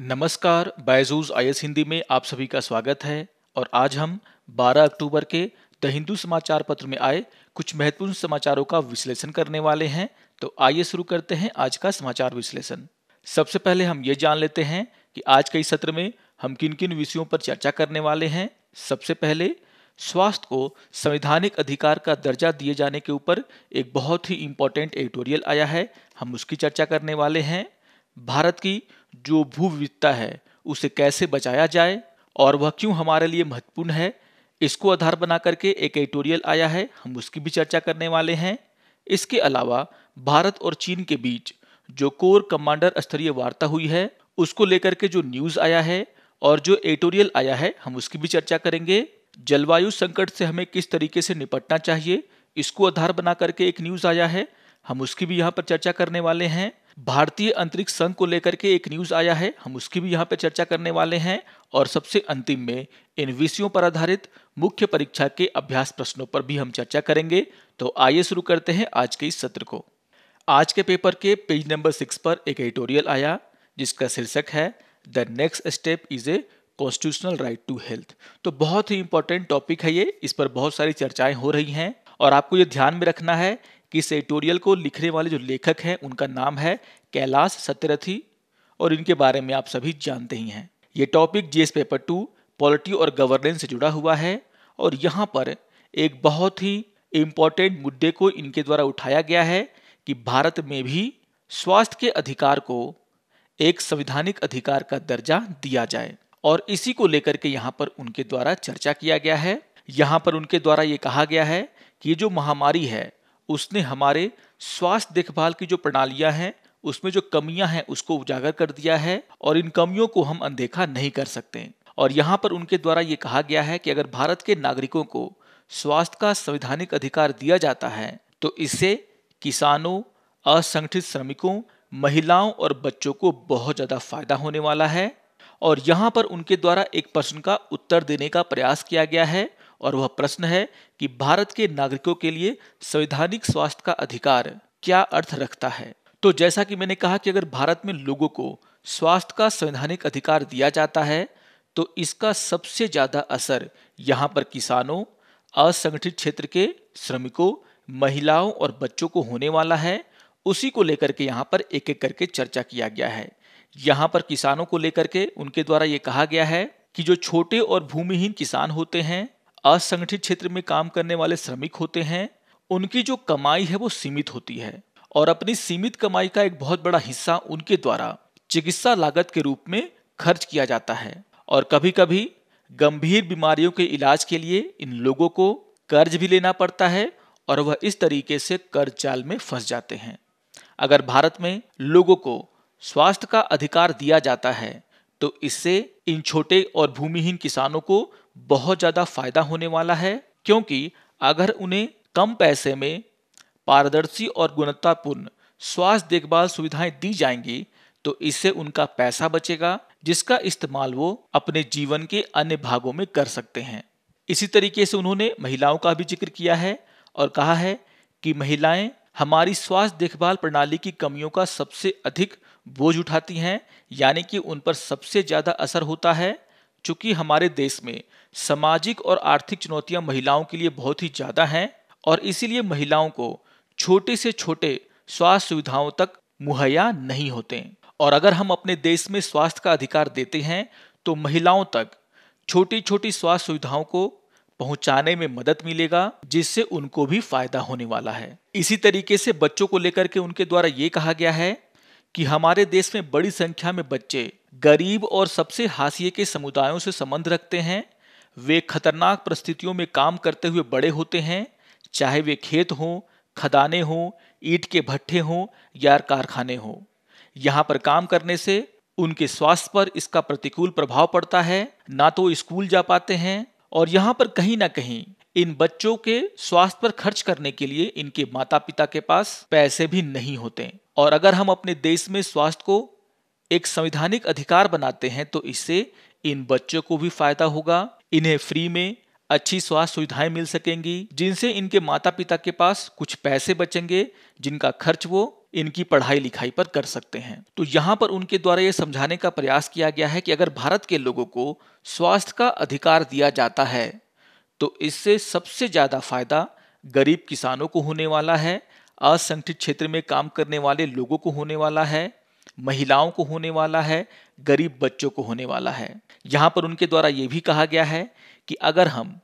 नमस्कार बायजूस आईएस हिंदी में आप सभी का स्वागत है और आज हम 12 अक्टूबर के द हिंदू समाचार पत्र में आए कुछ महत्वपूर्ण समाचारों का विश्लेषण करने वाले हैं तो आइए शुरू करते हैं आज का समाचार विश्लेषण सबसे पहले हम ये जान लेते हैं कि आज के इस सत्र में हम किन किन विषयों पर चर्चा करने वाले हैं सबसे पहले स्वास्थ्य को संवैधानिक अधिकार का दर्जा दिए जाने के ऊपर एक बहुत ही इम्पोर्टेंट एडिटोरियल आया है हम उसकी चर्चा करने वाले हैं भारत की जो भू विविधता है उसे कैसे बचाया जाए और वह क्यों हमारे लिए महत्वपूर्ण है इसको आधार बना करके एक एडिटोरियल आया है हम उसकी भी चर्चा करने वाले हैं इसके अलावा भारत और चीन के बीच जो कोर कमांडर स्तरीय वार्ता हुई है उसको लेकर के जो न्यूज आया है और जो एडिटोरियल आया है हम उसकी भी चर्चा करेंगे जलवायु संकट से हमें किस तरीके से निपटना चाहिए इसको आधार बना करके एक न्यूज आया है हम उसकी भी यहाँ पर चर्चा करने वाले हैं भारतीय अंतरिक्ष संघ को लेकर के एक न्यूज आया है हम उसकी भी यहाँ पे चर्चा करने वाले हैं और सबसे अंतिम में इन विषयों पर आधारित मुख्य परीक्षा के अभ्यास प्रश्नों पर भी हम चर्चा करेंगे तो आइए शुरू करते हैं आज के इस सत्र को आज के पेपर के पेज नंबर सिक्स पर एक एडिटोरियल आया जिसका शीर्षक है the next step is a constitutional right to health तो बहुत ही इंपॉर्टेंट टॉपिक है ये इस पर बहुत सारी चर्चाएं हो रही हैं और आपको ये ध्यान में रखना है कि इस एडिटोरियल को लिखने वाले जो लेखक हैं उनका नाम है कैलाश सत्यरथी और इनके बारे में आप सभी जानते ही हैं ये topic GS paper two polity और गवर्नेंस से जुड़ा हुआ है और यहाँ पर एक बहुत ही इम्पोर्टेंट मुद्दे को इनके द्वारा उठाया गया है कि भारत में भी स्वास्थ्य के अधिकार को एक संविधानिक अधिकार का दर्जा दिया जाए और इसी को लेकर के यहाँ पर उनके द्वारा चर्चा किया गया है यहाँ पर उनके द्वारा ये कहा गया है कि ये जो महामारी है उसने हमारे स्वास्थ्य देखभाल की जो प्रणालियाँ हैं उसमें जो कमियां हैं उसको उजागर कर दिया है और इन कमियों को हम अनदेखा नहीं कर सकते और यहाँ पर उनके द्वारा ये कहा गया है कि अगर भारत के नागरिकों को स्वास्थ्य का संवैधानिक अधिकार दिया जाता है तो इससे किसानों असंगठित श्रमिकों महिलाओं और बच्चों को बहुत ज़्यादा फायदा होने वाला है और यहाँ पर उनके द्वारा एक प्रश्न का उत्तर देने का प्रयास किया गया है और वह प्रश्न है कि भारत के नागरिकों के लिए संवैधानिक स्वास्थ्य का अधिकार क्या अर्थ रखता है तो जैसा कि मैंने कहा कि अगर भारत में लोगों को स्वास्थ्य का संवैधानिक अधिकार दिया जाता है तो इसका सबसे ज्यादा असर यहाँ पर किसानों असंगठित क्षेत्र के श्रमिकों महिलाओं और बच्चों को होने वाला है उसी को लेकर के यहाँ पर एक एक करके चर्चा किया गया है यहाँ पर किसानों को लेकर के उनके द्वारा ये कहा गया है कि जो छोटे और भूमिहीन किसान होते हैं असंगठित क्षेत्र में काम करने वाले श्रमिक होते हैं उनकी जो कमाई है वो सीमित होती है और अपनी सीमित कमाई का एक बहुत बड़ा हिस्सा उनके द्वारा चिकित्सा लागत के रूप में खर्च किया जाता है और कभी कभी गंभीर बीमारियों के इलाज के लिए इन लोगों को कर्ज भी लेना पड़ता है और वह इस तरीके से कर्ज जाल में फंस जाते हैं अगर भारत में लोगों को स्वास्थ्य का अधिकार दिया जाता है तो इससे इन छोटे और भूमिहीन किसानों को बहुत ज़्यादा फायदा होने वाला है क्योंकि अगर उन्हें कम पैसे में पारदर्शी और गुणवत्तापूर्ण स्वास्थ्य देखभाल सुविधाएं दी जाएंगी तो इससे उनका पैसा बचेगा जिसका इस्तेमाल वो अपने जीवन के अन्य भागों में कर सकते हैं इसी तरीके से उन्होंने महिलाओं का भी जिक्र किया है और कहा है कि महिलाएं हमारी स्वास्थ्य देखभाल प्रणाली की कमियों का सबसे अधिक बोझ उठाती हैं यानी कि उन पर सबसे ज़्यादा असर होता है चूंकि हमारे देश में सामाजिक और आर्थिक चुनौतियां महिलाओं के लिए बहुत ही ज़्यादा हैं और इसीलिए महिलाओं को छोटे से छोटे स्वास्थ्य सुविधाओं तक मुहैया नहीं होते और अगर हम अपने देश में स्वास्थ्य का अधिकार देते हैं तो महिलाओं तक छोटी छोटी स्वास्थ्य सुविधाओं को पहुंचाने में मदद मिलेगा जिससे उनको भी फायदा होने वाला है इसी तरीके से बच्चों को लेकर के उनके द्वारा ये कहा गया है कि हमारे देश में बड़ी संख्या में बच्चे गरीब और सबसे हाशिए के समुदायों से संबंध रखते हैं वे खतरनाक परिस्थितियों में काम करते हुए बड़े होते हैं चाहे वे खेत हों खदाने हों ईट के भट्ठे हों या कारखाने हों यहाँ पर काम करने से उनके स्वास्थ्य पर इसका प्रतिकूल प्रभाव पड़ता है ना तो स्कूल जा पाते हैं और यहाँ पर कहीं ना कहीं इन बच्चों के स्वास्थ्य पर खर्च करने के लिए इनके माता पिता के पास पैसे भी नहीं होते और अगर हम अपने देश में स्वास्थ्य को एक संवैधानिक अधिकार बनाते हैं तो इससे इन बच्चों को भी फायदा होगा इन्हें फ्री में अच्छी स्वास्थ्य सुविधाएं मिल सकेंगी जिनसे इनके माता पिता के पास कुछ पैसे बचेंगे जिनका खर्च वो इनकी पढ़ाई लिखाई पर कर सकते हैं तो यहाँ पर उनके द्वारा ये समझाने का प्रयास किया गया है कि अगर भारत के लोगों को स्वास्थ्य का अधिकार दिया जाता है तो इससे सबसे ज़्यादा फायदा गरीब किसानों को होने वाला है असंगठित क्षेत्र में काम करने वाले लोगों को होने वाला है महिलाओं को होने वाला है गरीब बच्चों को होने वाला है यहाँ पर उनके द्वारा ये भी कहा गया है कि अगर हम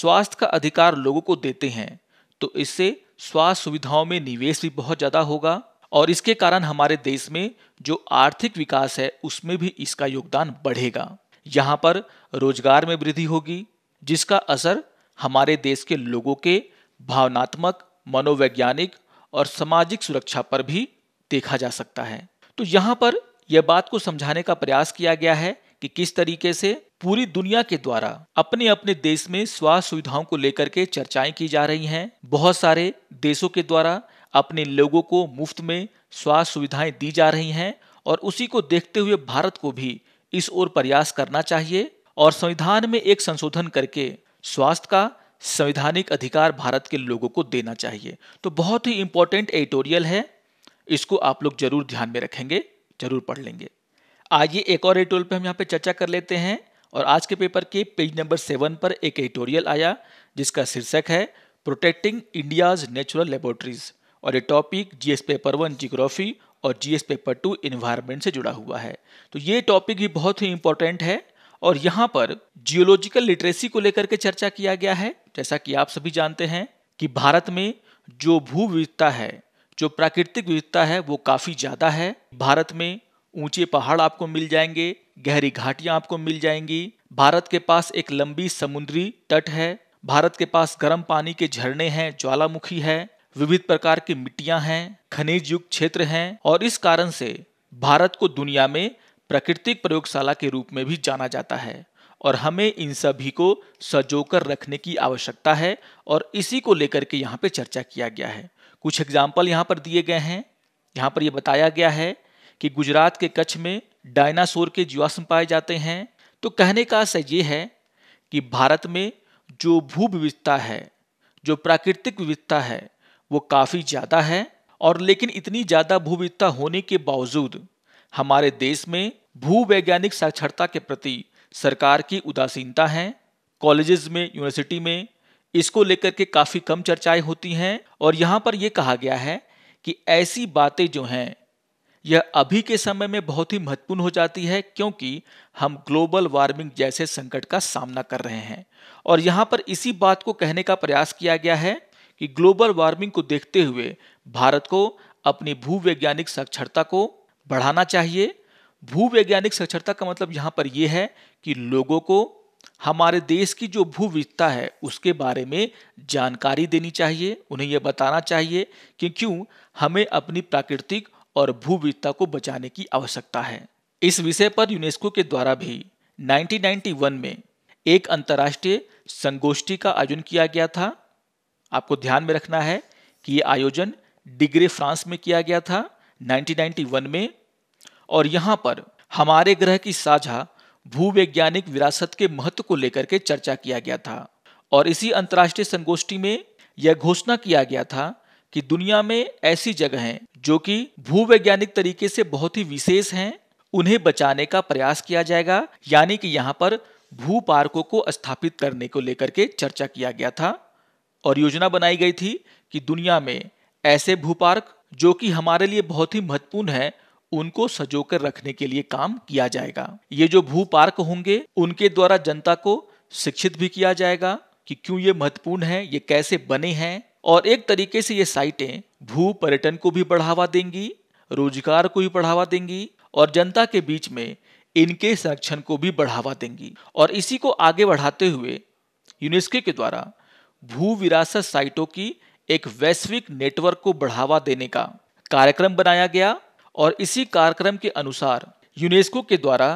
स्वास्थ्य का अधिकार लोगों को देते हैं तो इससे स्वास्थ्य सुविधाओं में निवेश भी बहुत ज़्यादा होगा और इसके कारण हमारे देश में जो आर्थिक विकास है उसमें भी इसका योगदान बढ़ेगा यहाँ पर रोजगार में वृद्धि होगी जिसका असर हमारे देश के लोगों के भावनात्मक मनोवैज्ञानिक और सामाजिक सुरक्षा पर भी देखा जा सकता है तो यहाँ पर यह बात को समझाने का प्रयास किया गया है कि किस तरीके से पूरी दुनिया के द्वारा अपने अपने देश में स्वास्थ्य सुविधाओं को लेकर के चर्चाएं की जा रही हैं बहुत सारे देशों के द्वारा अपने लोगों को मुफ्त में स्वास्थ्य सुविधाएं दी जा रही हैं और उसी को देखते हुए भारत को भी इस ओर प्रयास करना चाहिए और संविधान में एक संशोधन करके स्वास्थ्य का संवैधानिक अधिकार भारत के लोगों को देना चाहिए तो बहुत ही इंपॉर्टेंट एडिटोरियल है इसको आप लोग जरूर ध्यान में रखेंगे जरूर पढ़ लेंगे आइए एक और एडिटोरियल पर हम यहाँ पे चर्चा कर लेते हैं और आज के पेपर के पेज नंबर सेवन पर एक एडिटोरियल आया जिसका शीर्षक है प्रोटेक्टिंग इंडियाज नेचुरल लेबोरेटरीज और ये topic GS paper one geography और जीएस पेपर टू इन्वायरमेंट से जुड़ा हुआ है तो ये टॉपिक भी बहुत ही इंपॉर्टेंट है और यहाँ पर जियोलॉजिकल लिटरेसी को लेकर के चर्चा किया गया है जैसा कि आप सभी जानते हैं कि भारत में जो भू विविधता है जो प्राकृतिक विविधता है वो काफ़ी ज़्यादा है भारत में ऊंचे पहाड़ आपको मिल जाएंगे गहरी घाटियां आपको मिल जाएंगी भारत के पास एक लंबी समुद्री तट है भारत के पास गर्म पानी के झरने हैं ज्वालामुखी है विविध प्रकार की मिट्टियां हैं खनिज युक्त क्षेत्र हैं और इस कारण से भारत को दुनिया में प्राकृतिक प्रयोगशाला के रूप में भी जाना जाता है और हमें इन सभी को सजोकर रखने की आवश्यकता है और इसी को लेकर के यहाँ पे चर्चा किया गया है कुछ एग्जाम्पल यहाँ पर दिए गए हैं यहाँ पर यह बताया गया है कि गुजरात के कच्छ में डायनासोर के जीवाश्म पाए जाते हैं तो कहने का असर ये है कि भारत में जो भू विविधता है जो प्राकृतिक विविधता है वो काफ़ी ज़्यादा है और लेकिन इतनी ज़्यादा भू विविधता होने के बावजूद हमारे देश में भू वैज्ञानिक साक्षरता के प्रति सरकार की उदासीनता है कॉलेजेस में यूनिवर्सिटी में इसको लेकर के काफी कम चर्चाएं होती हैं और यहाँ पर यह कहा गया है कि ऐसी बातें जो हैं यह अभी के समय में बहुत ही महत्वपूर्ण हो जाती है क्योंकि हम ग्लोबल वार्मिंग जैसे संकट का सामना कर रहे हैं और यहां पर इसी बात को कहने का प्रयास किया गया है कि ग्लोबल वार्मिंग को देखते हुए भारत को अपनी भूवैज्ञानिक साक्षरता को बढ़ाना चाहिए भूवैज्ञानिक साक्षरता का मतलब यहाँ पर यह है कि लोगों को हमारे देश की जो भू विविधता है उसके बारे में जानकारी देनी चाहिए उन्हें यह बताना चाहिए कि क्यों हमें अपनी प्राकृतिक और भू विविधता को बचाने की आवश्यकता है इस विषय पर यूनेस्को के द्वारा भी 1991 में एक अंतर्राष्ट्रीय संगोष्ठी का आयोजन किया गया था आपको ध्यान में रखना है कि ये आयोजन डिग्रे फ्रांस में किया गया था 1991 में और यहाँ पर हमारे ग्रह की साझा भूवैज्ञानिक विरासत के महत्व को लेकर के चर्चा किया गया था और इसी अंतर्राष्ट्रीय संगोष्ठी में यह घोषणा किया गया था कि दुनिया में ऐसी जगह हैं जो कि भूवैज्ञानिक तरीके से बहुत ही विशेष हैं उन्हें बचाने का प्रयास किया जाएगा यानी कि यहाँ पर भू पार्कों को स्थापित करने को लेकर के चर्चा किया गया था और योजना बनाई गई थी कि दुनिया में ऐसे भू पार्क जो कि हमारे लिए बहुत ही महत्वपूर्ण है उनको सजोकर रखने के लिए काम किया जाएगा ये जो भू पार्क होंगे उनके द्वारा जनता को शिक्षित भी किया जाएगा कि क्यों ये महत्वपूर्ण है ये कैसे बने हैं और एक तरीके से ये साइटें भू पर्यटन को भी बढ़ावा देंगी रोजगार को भी बढ़ावा देंगी और जनता के बीच में इनके संरक्षण को भी बढ़ावा देंगी और इसी को आगे बढ़ाते हुए यूनेस्को के द्वारा भू विरासत साइटों की एक वैश्विक नेटवर्क को बढ़ावा देने का कार्यक्रम बनाया गया और इसी कार्यक्रम के अनुसार यूनेस्को के द्वारा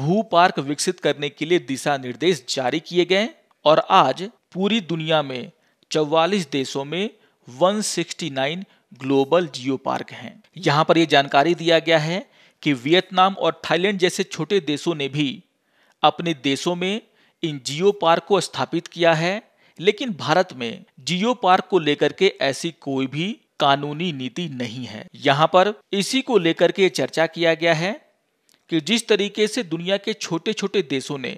भू पार्क विकसित करने के लिए दिशा निर्देश जारी किए गए और आज पूरी दुनिया में 44 देशों में 169 ग्लोबल जियो पार्क हैं यहाँ पर यह जानकारी दिया गया है कि वियतनाम और थाईलैंड जैसे छोटे देशों ने भी अपने देशों में इन जियो पार्क को स्थापित किया है लेकिन भारत में जियो पार्क को लेकर के ऐसी कोई भी कानूनी नीति नहीं है यहां पर इसी को लेकर के चर्चा किया गया है कि जिस तरीके से दुनिया के छोटे छोटे देशों ने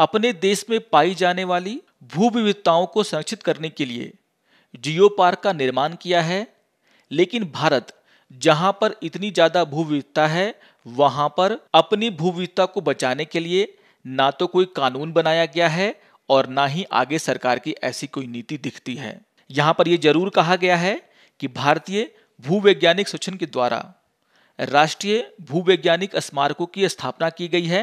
अपने देश में पाई जाने वाली भू विविधताओं को संरक्षित करने के लिए जियो पार्क का निर्माण किया है लेकिन भारत जहां पर इतनी ज्यादा भू विविधता है वहां पर अपनी भू विविधता को बचाने के लिए ना तो कोई कानून बनाया गया है और ना ही आगे सरकार की ऐसी कोई नीति दिखती है यहाँ पर यह जरूर कहा गया है कि भारतीय भूवैज्ञानिक सचिन के द्वारा राष्ट्रीय भूवैज्ञानिक स्मारकों की स्थापना की गई है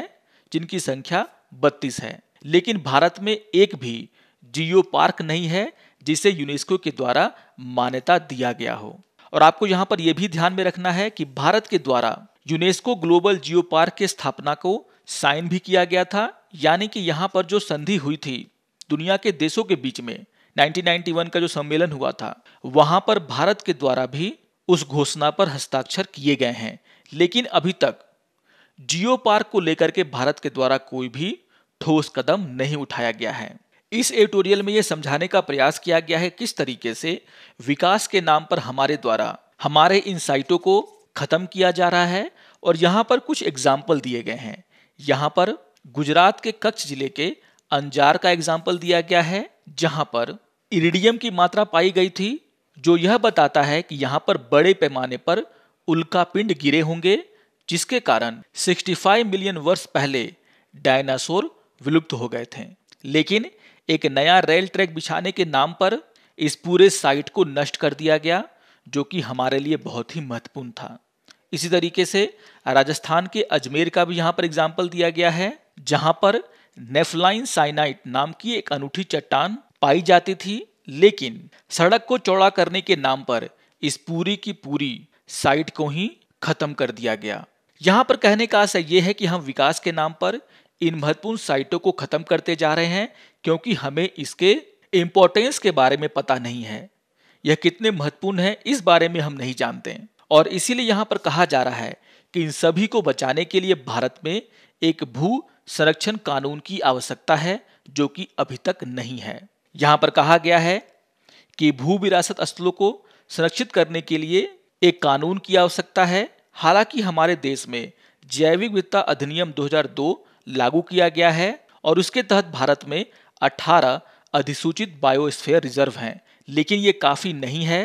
जिनकी संख्या बत्तीस है लेकिन भारत में एक भी जियो पार्क नहीं है जिसे यूनेस्को के द्वारा मान्यता दिया गया हो और आपको यहां पर यह भी ध्यान में रखना है कि भारत के द्वारा यूनेस्को ग्लोबल जियो पार्क की स्थापना को साइन भी किया गया था यानी कि यहां पर जो संधि हुई थी दुनिया के देशों के बीच में 1991 का जो सम्मेलन हुआ था वहां पर भारत के द्वारा भी उस घोषणा पर हस्ताक्षर किए गए हैं लेकिन अभी तक जियो पार्क को लेकर के भारत के द्वारा कोई भी ठोस कदम नहीं उठाया गया है इस एटोरियल में यह समझाने का प्रयास किया गया है किस तरीके से विकास के नाम पर हमारे द्वारा हमारे इन साइटों को खत्म किया जा रहा है और यहाँ पर कुछ एग्जाम्पल दिए गए हैं यहाँ पर गुजरात के कच्छ जिले के अंजार का एग्जाम्पल दिया गया है जहां पर इरिडियम की मात्रा पाई गई थी जो यह बताता है कि यहां पर बड़े पैमाने पर उल्का पिंड गिरे होंगे जिसके कारण 65 मिलियन वर्ष पहले डायनासोर विलुप्त हो गए थे लेकिन एक नया रेल ट्रैक बिछाने के नाम पर इस पूरे साइट को नष्ट कर दिया गया जो कि हमारे लिए बहुत ही महत्वपूर्ण था इसी तरीके से राजस्थान के अजमेर का भी यहाँ पर एग्जाम्पल दिया गया है जहां पर नेफलाइन साइनाइट नाम की एक अनूठी चट्टान पाई जाती थी लेकिन सड़क को चौड़ा करने के नाम पर इस पूरी की पूरी साइट को ही खत्म कर दिया गया यहां पर कहने का आशय यह है कि हम विकास के नाम पर इन महत्वपूर्ण साइटों को खत्म करते जा रहे हैं क्योंकि हमें इसके इंपॉर्टेंस के बारे में पता नहीं है यह कितने महत्वपूर्ण है इस बारे में हम नहीं जानते और इसीलिए यहां पर कहा जा रहा है कि इन सभी को बचाने के लिए भारत में एक भू संरक्षण कानून की आवश्यकता है जो कि अभी तक नहीं है यहाँ पर कहा गया है कि भू विरासत स्थलों को संरक्षित करने के लिए एक कानून की आवश्यकता है हालांकि हमारे देश में जैविक विविधता अधिनियम 2002 लागू किया गया है और उसके तहत भारत में 18 अधिसूचित बायोस्फेयर रिजर्व हैं लेकिन ये काफ़ी नहीं है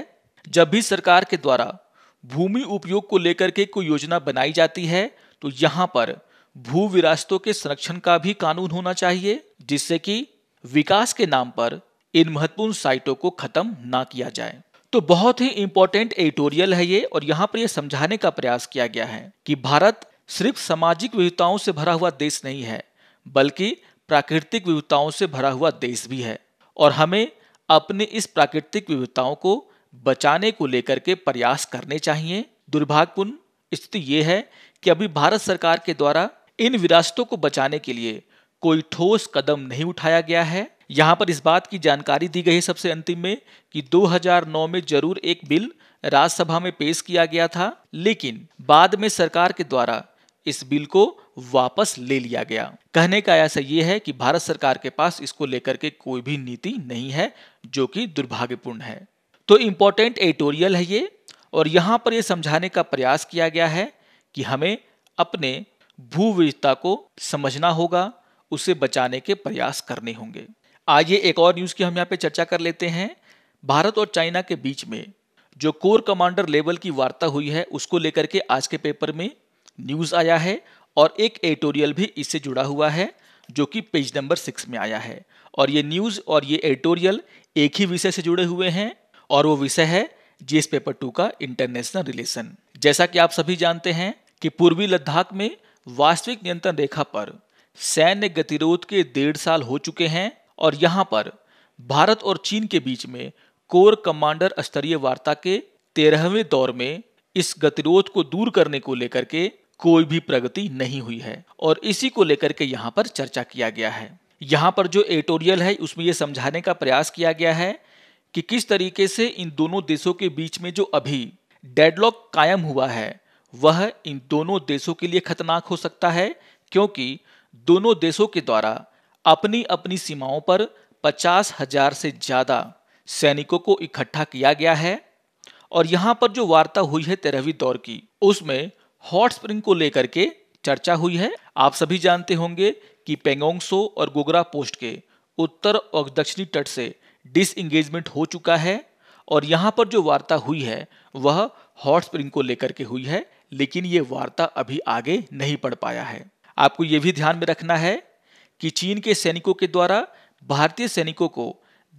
जब भी सरकार के द्वारा भूमि उपयोग को लेकर के कोई योजना बनाई जाती है तो यहाँ पर भू विरासतों के संरक्षण का भी कानून होना चाहिए जिससे कि विकास के नाम पर इन महत्वपूर्ण साइटों को खत्म ना किया जाए तो बहुत ही इंपॉर्टेंट एडिटोरियल है ये और यहाँ पर यह समझाने का प्रयास किया गया है कि भारत सिर्फ सामाजिक विविधताओं से भरा हुआ देश नहीं है बल्कि प्राकृतिक विविधताओं से भरा हुआ देश भी है और हमें अपने इस प्राकृतिक विविधताओं को बचाने को लेकर के प्रयास करने चाहिए दुर्भाग्यपूर्ण स्थिति ये है कि अभी भारत सरकार के द्वारा इन विरासतों को बचाने के लिए कोई ठोस कदम नहीं उठाया गया है यहाँ पर इस बात की जानकारी दी गई सबसे अंतिम में कि 2009 में जरूर एक बिल राज्यसभा में पेश किया गया था लेकिन बाद में सरकार के द्वारा इस बिल को वापस ले लिया गया कहने का ऐसा ये है कि भारत सरकार के पास इसको लेकर के कोई भी नीति नहीं है जो कि दुर्भाग्यपूर्ण है तो इम्पोर्टेंट एडिटोरियल है ये और यहाँ पर यह समझाने का प्रयास किया गया है कि हमें अपने भूविविधता को समझना होगा उसे बचाने के प्रयास करने होंगे आइए एक और न्यूज़ की हम यहाँ पे चर्चा कर लेते हैं भारत और चाइना के बीच में जो कोर कमांडर लेवल की वार्ता हुई है उसको लेकर के आज के पेपर में न्यूज़ आया है और एक एडिटोरियल भी इससे जुड़ा हुआ है जो कि पेज नंबर सिक्स में आया है और ये न्यूज़ और ये एडिटोरियल एक ही विषय से जुड़े हुए हैं और वो विषय है जीएस पेपर टू का इंटरनेशनल रिलेशन जैसा कि आप सभी जानते हैं कि पूर्वी लद्दाख में वास्तविक नियंत्रण रेखा पर सैन्य गतिरोध के डेढ़ साल हो चुके हैं और यहाँ पर भारत और चीन के बीच में कोर कमांडर स्तरीय वार्ता के तेरहवें दौर में इस गतिरोध को दूर करने को लेकर के कोई भी प्रगति नहीं हुई है और इसी को लेकर के यहाँ पर चर्चा किया गया है यहाँ पर जो एटोरियल है उसमें यह समझाने का प्रयास किया गया है कि किस तरीके से इन दोनों देशों के बीच में जो अभी डेडलॉक कायम हुआ है वह इन दोनों देशों के लिए खतरनाक हो सकता है क्योंकि दोनों देशों के द्वारा अपनी अपनी सीमाओं पर पचास हजार से ज्यादा सैनिकों को इकट्ठा किया गया है और यहां पर जो वार्ता हुई है तेरहवीं दौर की उसमें हॉट स्प्रिंग को लेकर के चर्चा हुई है आप सभी जानते होंगे कि पेंगोंगसो और गोगरा पोस्ट के उत्तर और दक्षिणी तट से डिसंगेजमेंट हो चुका है और यहां पर जो वार्ता हुई है वह हॉट स्प्रिंग को लेकर के हुई है लेकिन ये वार्ता अभी आगे नहीं पढ़ पाया है आपको यह भी ध्यान में रखना है कि चीन के सैनिकों के द्वारा भारतीय सैनिकों को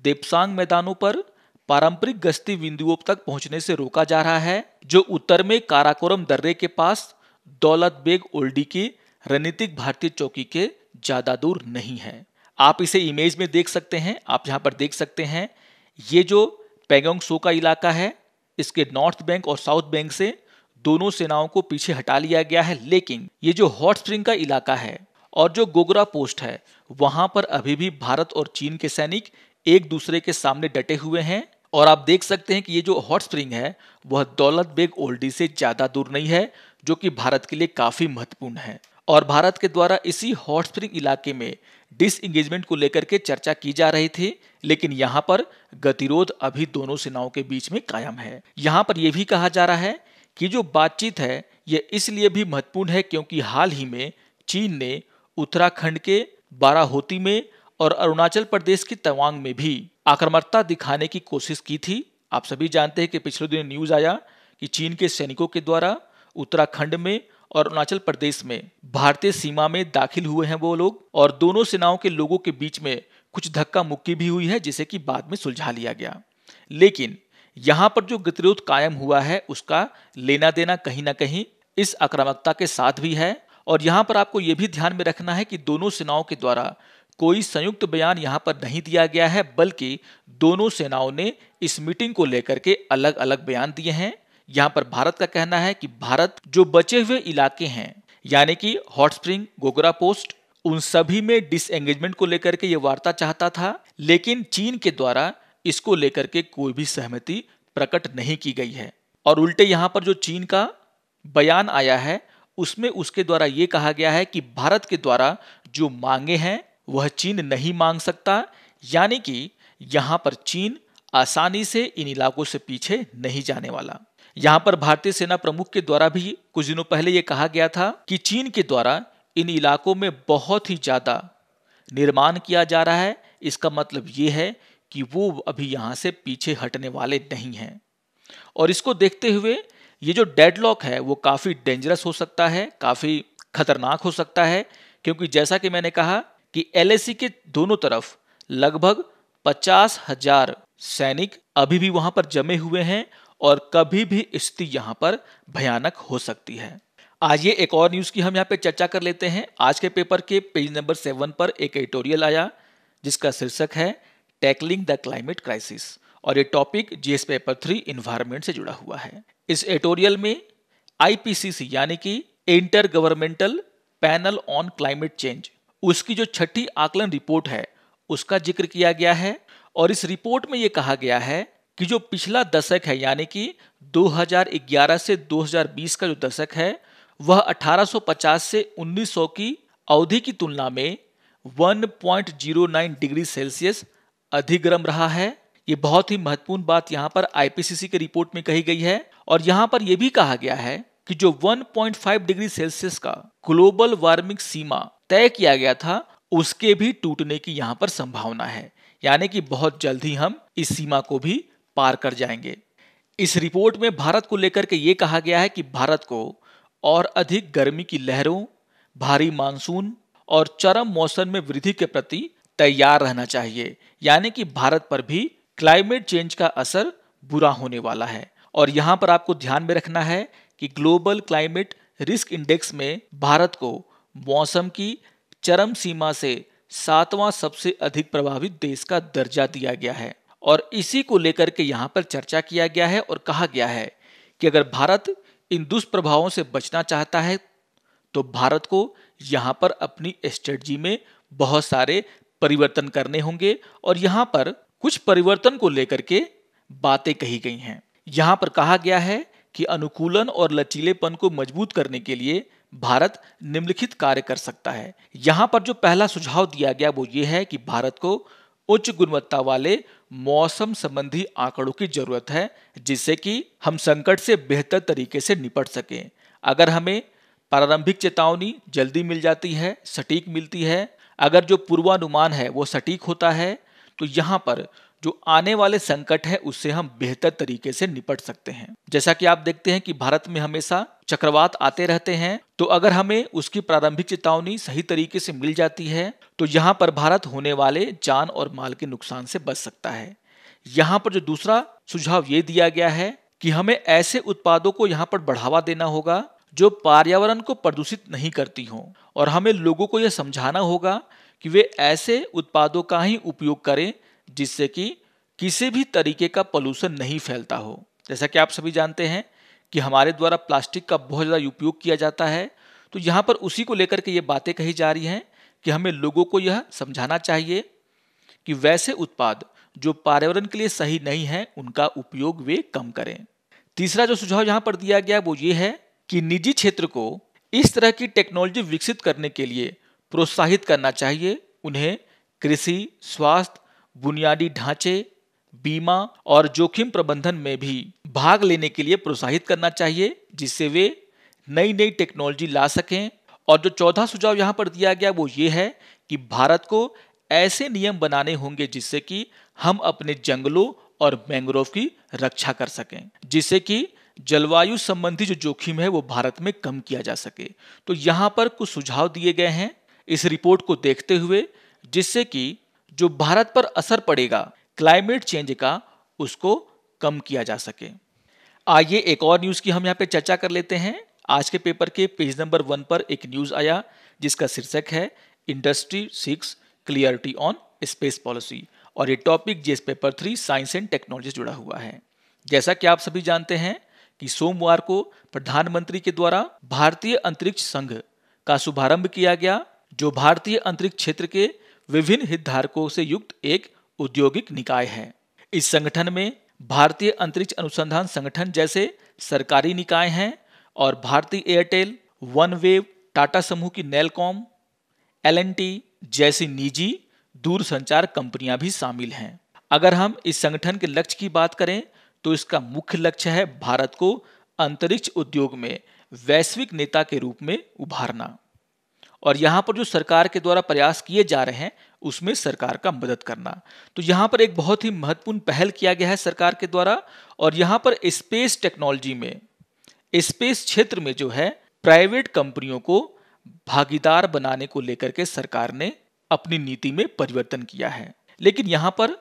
देपसांग मैदानों पर पारंपरिक गश्ती बिंदुओं तक पहुंचने से रोका जा रहा है जो उत्तर में काराकोरम दर्रे के पास दौलत बेग ओल्डी की रणनीतिक भारतीय चौकी के ज्यादा दूर नहीं है आप इसे इमेज में देख सकते हैं आप यहां पर देख सकते हैं ये जो पैगोंग सो का इलाका है इसके नॉर्थ बैंक और साउथ बैंक से दोनों सेनाओं को पीछे हटा लिया गया है लेकिन ये जो हॉट स्प्रिंग का इलाका है और जो गोगरा पोस्ट है वहां पर अभी भी भारत और चीन के सैनिक एक दूसरे के सामने डटे हुए हैं और आप देख सकते हैं कि ये जो हॉट स्प्रिंग है वह दौलत बेग ओल्डी से ज्यादा दूर नहीं है जो कि भारत के लिए काफी महत्वपूर्ण है और भारत के द्वारा इसी हॉट स्प्रिंग इलाके में डिसएंगेजमेंट को लेकर के चर्चा की जा रही थी लेकिन यहाँ पर गतिरोध अभी दोनों सेनाओं के बीच में कायम है यहाँ पर यह भी कहा जा रहा है कि जो बातचीत है ये इसलिए भी महत्वपूर्ण है क्योंकि हाल ही में चीन ने उत्तराखंड के बाराहोती में और अरुणाचल प्रदेश की तवांग में भी आक्रामकता दिखाने की कोशिश की थी आप सभी जानते हैं कि पिछले दिन न्यूज आया कि चीन के सैनिकों के द्वारा उत्तराखंड में और अरुणाचल प्रदेश में भारतीय सीमा में दाखिल हुए हैं वो लोग और दोनों सेनाओं के लोगों के बीच में कुछ धक्का मुक्की भी हुई है जिसे कि बाद में सुलझा लिया गया लेकिन यहां पर जो गतिरोध कायम हुआ है उसका लेना देना कहीं ना कहीं इस आक्रामकता के साथ भी है और यहां पर आपको यह भी ध्यान में रखना है कि दोनों सेनाओं के द्वारा कोई संयुक्त बयान यहां पर नहीं दिया गया है बल्कि दोनों सेनाओं ने इस मीटिंग को लेकर के अलग अलग बयान दिए हैं यहाँ पर भारत का कहना है कि भारत जो बचे हुए इलाके हैं यानी कि हॉट स्प्रिंग गोगरा पोस्ट उन सभी में डिसएंगेजमेंट को लेकर के ये वार्ता चाहता था लेकिन चीन के द्वारा इसको लेकर के कोई भी सहमति प्रकट नहीं की गई है और उल्टे यहां पर जो चीन का बयान आया है उसमें उसके द्वारा ये कहा गया है कि भारत के द्वारा जो मांगे हैं वह चीन नहीं मांग सकता यानी कि यहां पर चीन आसानी से इन इलाकों से पीछे नहीं जाने वाला यहां पर भारतीय सेना प्रमुख के द्वारा भी कुछ दिनों पहले यह कहा गया था कि चीन के द्वारा इन इलाकों में बहुत ही ज़्यादा निर्माण किया जा रहा है इसका मतलब ये है कि वो अभी यहां से पीछे हटने वाले नहीं हैं और इसको देखते हुए ये जो डेडलॉक है वो काफ़ी डेंजरस हो सकता है काफ़ी खतरनाक हो सकता है क्योंकि जैसा कि मैंने कहा कि एल के दोनों तरफ लगभग पचास हजार सैनिक अभी भी वहां पर जमे हुए हैं और कभी भी स्थिति यहां पर भयानक हो सकती है आज ये एक और न्यूज की हम यहाँ पे चर्चा कर लेते हैं आज के पेपर के पेज नंबर सेवन पर एक एडिटोरियल आया जिसका शीर्षक है टैकलिंग द क्लाइमेट क्राइसिस और ये topic GS paper three environment से जुड़ा हुआ है इस एटोरियल में आईपीसीसी यानी कि inter governmental panel on climate change उसकी जो छठी आकलन रिपोर्ट है उसका जिक्र किया गया है और इस रिपोर्ट में यह कहा गया है कि जो पिछला दशक है यानी कि 2011 से 2020 का जो दशक है वह 1850 से 1900 की अवधि की तुलना में 1.09 डिग्री सेल्सियस अधिग्रम रहा है ये बहुत ही महत्वपूर्ण बात यहाँ पर आईपीसीसी के रिपोर्ट में कही गई है और यहाँ पर यह भी कहा गया है कि जो 1.5 डिग्री सेल्सियस का ग्लोबल वार्मिंग सीमा तय किया गया था उसके भी टूटने की यहाँ पर संभावना है यानी कि बहुत जल्द ही हम इस सीमा को भी पार कर जाएंगे इस रिपोर्ट में भारत को लेकर के ये कहा गया है कि भारत को और अधिक गर्मी की लहरों भारी मानसून और चरम मौसम में वृद्धि के प्रति तैयार रहना चाहिए यानी कि भारत पर भी क्लाइमेट चेंज का असर बुरा होने वाला है और यहाँ पर आपको ध्यान में रखना है कि ग्लोबल क्लाइमेट रिस्क इंडेक्स में भारत को मौसम की चरम सीमा से सातवां सबसे अधिक प्रभावित देश का दर्जा दिया गया है और इसी को लेकर के यहाँ पर चर्चा किया गया है और कहा गया है कि अगर भारत इन दुष्प्रभावों से बचना चाहता है तो भारत को यहाँ पर अपनी स्ट्रेटजी में बहुत सारे परिवर्तन करने होंगे और यहाँ पर कुछ परिवर्तन को लेकर के बातें कही गई हैं यहाँ पर कहा गया है कि अनुकूलन और लचीलेपन को मजबूत करने के लिए भारत निम्नलिखित कार्य कर सकता है यहाँ पर जो पहला सुझाव दिया गया वो ये है कि भारत को उच्च गुणवत्ता वाले मौसम संबंधी आंकड़ों की जरूरत है जिससे कि हम संकट से बेहतर तरीके से निपट सकें अगर हमें प्रारंभिक चेतावनी जल्दी मिल जाती है सटीक मिलती है अगर जो पूर्वानुमान है वो सटीक होता है तो यहाँ पर जो आने वाले संकट है उससे हम बेहतर तरीके से निपट सकते हैं जैसा कि आप देखते हैं कि भारत में हमेशा चक्रवात आते रहते हैं तो अगर हमें उसकी प्रारंभिक चेतावनी सही तरीके से मिल जाती है तो यहाँ पर भारत होने वाले जान और माल के नुकसान से बच सकता है यहाँ पर जो दूसरा सुझाव ये दिया गया है कि हमें ऐसे उत्पादों को यहाँ पर बढ़ावा देना होगा जो पर्यावरण को प्रदूषित नहीं करती हों और हमें लोगों को यह समझाना होगा कि वे ऐसे उत्पादों का ही उपयोग करें जिससे कि किसी भी तरीके का पोल्यूशन नहीं फैलता हो जैसा कि आप सभी जानते हैं कि हमारे द्वारा प्लास्टिक का बहुत ज़्यादा उपयोग किया जाता है तो यहाँ पर उसी को लेकर के ये बातें कही जा रही हैं कि हमें लोगों को यह समझाना चाहिए कि वैसे उत्पाद जो पर्यावरण के लिए सही नहीं है उनका उपयोग वे कम करें तीसरा जो सुझाव यहाँ पर दिया गया वो ये है कि निजी क्षेत्र को इस तरह की टेक्नोलॉजी विकसित करने के लिए प्रोत्साहित करना चाहिए उन्हें कृषि स्वास्थ्य बुनियादी ढांचे बीमा और जोखिम प्रबंधन में भी भाग लेने के लिए प्रोत्साहित करना चाहिए जिससे वे नई नई टेक्नोलॉजी ला सकें और जो चौथा सुझाव यहाँ पर दिया गया वो ये है कि भारत को ऐसे नियम बनाने होंगे जिससे कि हम अपने जंगलों और मैंग्रोव की रक्षा कर सकें जिससे कि जलवायु संबंधी जो जोखिम है वो भारत में कम किया जा सके तो यहाँ पर कुछ सुझाव दिए गए हैं इस रिपोर्ट को देखते हुए जिससे कि जो भारत पर असर पड़ेगा क्लाइमेट चेंज का उसको कम किया जा सके आइए एक और न्यूज़ की हम यहाँ पे चर्चा कर लेते हैं आज के पेपर के पेज नंबर वन पर एक न्यूज़ आया जिसका शीर्षक है industry six clarity on space policy और ये टॉपिक जिस paper three science and technology जुड़ा हुआ है जैसा कि आप सभी जानते हैं कि सोमवार को प्रधानमंत्री के द्वारा भारतीय अंतरिक्ष संघ का शुभारंभ किया गया जो भारतीय अंतरिक्ष क्षेत्र के विभिन्न हितधारकों से युक्त एक औद्योगिक निकाय है इस संगठन में भारतीय अंतरिक्ष अनुसंधान संगठन जैसे सरकारी निकाय हैं और भारतीय एयरटेल वन वेव टाटा समूह की नेलकॉम एल जैसी निजी दूरसंचार कंपनियां भी शामिल हैं अगर हम इस संगठन के लक्ष्य की बात करें तो इसका मुख्य लक्ष्य है भारत को अंतरिक्ष उद्योग में वैश्विक नेता के रूप में उभारना और यहां पर जो सरकार के द्वारा प्रयास किए जा रहे हैं उसमें सरकार का मदद करना तो यहां पर एक बहुत ही महत्वपूर्ण पहल किया गया है सरकार के द्वारा और यहां पर स्पेस टेक्नोलॉजी में स्पेस क्षेत्र में जो है प्राइवेट कंपनियों को भागीदार बनाने को लेकर के सरकार ने अपनी नीति में परिवर्तन किया है लेकिन यहां पर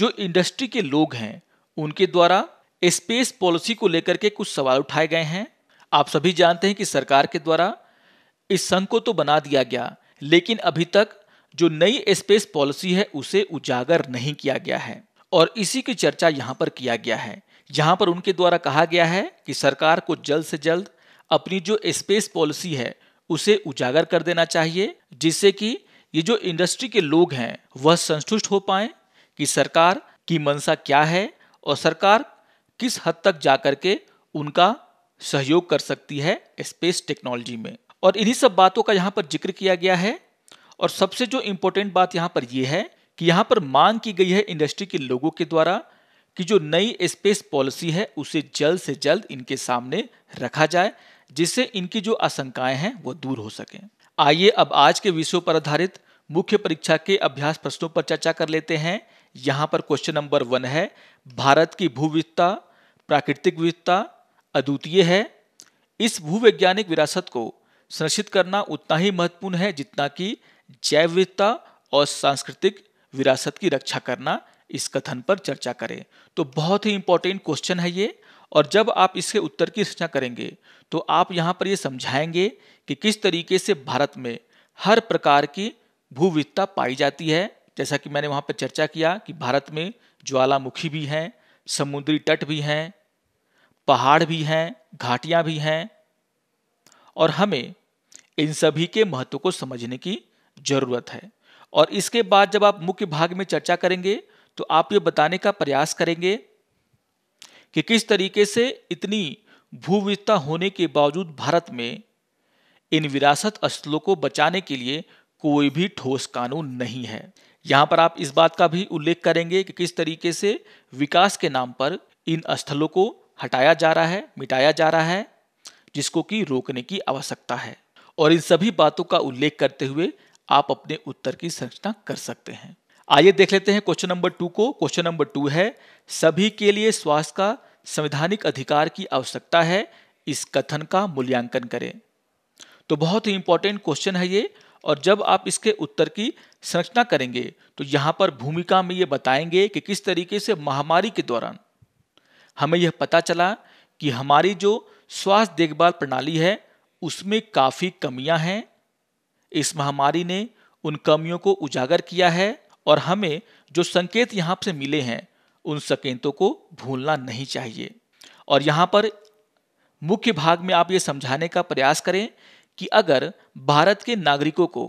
जो इंडस्ट्री के लोग हैं उनके द्वारा स्पेस पॉलिसी को लेकर के कुछ सवाल उठाए गए हैं आप सभी जानते हैं कि सरकार के द्वारा इस संघ को तो बना दिया गया लेकिन अभी तक जो नई स्पेस पॉलिसी है उसे उजागर नहीं किया गया है और इसी की चर्चा यहां पर किया गया है यहां पर उनके द्वारा कहा गया है कि सरकार को जल्द से जल्द अपनी जो स्पेस पॉलिसी है उसे उजागर कर देना चाहिए जिससे कि ये जो इंडस्ट्री के लोग हैं वह संतुष्ट हो पाए कि सरकार की मंशा क्या है और सरकार किस हद तक जाकर के उनका सहयोग कर सकती है स्पेस टेक्नोलॉजी में और इन्हीं सब बातों का यहाँ पर जिक्र किया गया है और सबसे जो इम्पोर्टेंट बात यहाँ पर यह है कि यहाँ पर मांग की गई है इंडस्ट्री के लोगों के द्वारा कि जो नई स्पेस पॉलिसी है उसे जल्द से जल्द इनके सामने रखा जाए जिससे इनकी जो आशंकाएं हैं वो दूर हो सकें आइए अब आज के विषयों पर आधारित मुख्य परीक्षा के अभ्यास प्रश्नों पर चर्चा कर लेते हैं यहाँ पर क्वेश्चन नंबर वन है भारत की भूविधता प्राकृतिक विविधता अद्वितीय है इस भूवैज्ञानिक विरासत को संरक्षित करना उतना ही महत्वपूर्ण है जितना कि जैव विविधता और सांस्कृतिक विरासत की रक्षा करना इस कथन पर चर्चा करें तो बहुत ही इंपॉर्टेंट क्वेश्चन है ये और जब आप इसके उत्तर की रचना करेंगे तो आप यहाँ पर ये समझाएंगे कि किस तरीके से भारत में हर प्रकार की भूविधता पाई जाती है जैसा कि मैंने वहाँ पर चर्चा किया कि भारत में ज्वालामुखी भी हैं समुद्री तट भी हैं पहाड़ भी हैं घाटियाँ भी हैं और हमें इन सभी के महत्व को समझने की जरूरत है और इसके बाद जब आप मुख्य भाग में चर्चा करेंगे तो आप ये बताने का प्रयास करेंगे कि किस तरीके से इतनी भूविधता होने के बावजूद भारत में इन विरासत स्थलों को बचाने के लिए कोई भी ठोस कानून नहीं है यहाँ पर आप इस बात का भी उल्लेख करेंगे कि किस तरीके से विकास के नाम पर इन स्थलों को हटाया जा रहा है मिटाया जा रहा है जिसको कि रोकने की आवश्यकता है और इन सभी बातों का उल्लेख करते हुए आप अपने उत्तर की संरचना कर सकते हैं आइए देख लेते हैं क्वेश्चन नंबर टू को क्वेश्चन नंबर टू है सभी के लिए स्वास्थ्य का संवैधानिक अधिकार की आवश्यकता है इस कथन का मूल्यांकन करें तो बहुत ही इंपॉर्टेंट क्वेश्चन है ये और जब आप इसके उत्तर की संरचना करेंगे तो यहाँ पर भूमिका में ये बताएंगे कि किस तरीके से महामारी के दौरान हमें यह पता चला कि हमारी जो स्वास्थ्य देखभाल प्रणाली है उसमें काफ़ी कमियां हैं इस महामारी ने उन कमियों को उजागर किया है और हमें जो संकेत यहाँ से मिले हैं उन संकेतों को भूलना नहीं चाहिए और यहाँ पर मुख्य भाग में आप ये समझाने का प्रयास करें कि अगर भारत के नागरिकों को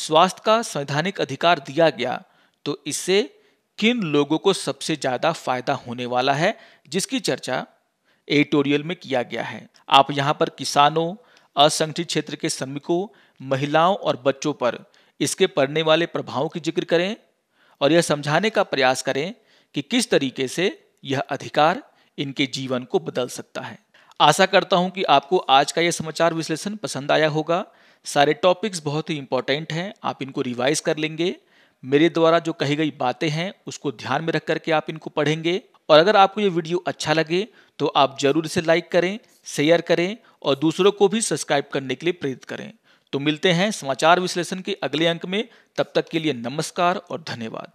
स्वास्थ्य का संवैधानिक अधिकार दिया गया तो इससे किन लोगों को सबसे ज्यादा फायदा होने वाला है जिसकी चर्चा एडिटोरियल में किया गया है आप यहाँ पर किसानों असंगठित क्षेत्र के श्रमिकों महिलाओं और बच्चों पर इसके पड़ने वाले प्रभावों की जिक्र करें और यह समझाने का प्रयास करें कि किस तरीके से यह अधिकार इनके जीवन को बदल सकता है आशा करता हूं कि आपको आज का ये समाचार विश्लेषण पसंद आया होगा सारे टॉपिक्स बहुत ही इंपॉर्टेंट हैं आप इनको रिवाइज कर लेंगे मेरे द्वारा जो कही गई बातें हैं उसको ध्यान में रख करके आप इनको पढ़ेंगे और अगर आपको ये वीडियो अच्छा लगे तो आप ज़रूर इसे लाइक करें शेयर करें और दूसरों को भी सब्सक्राइब करने के लिए प्रेरित करें तो मिलते हैं समाचार विश्लेषण के अगले अंक में तब तक के लिए नमस्कार और धन्यवाद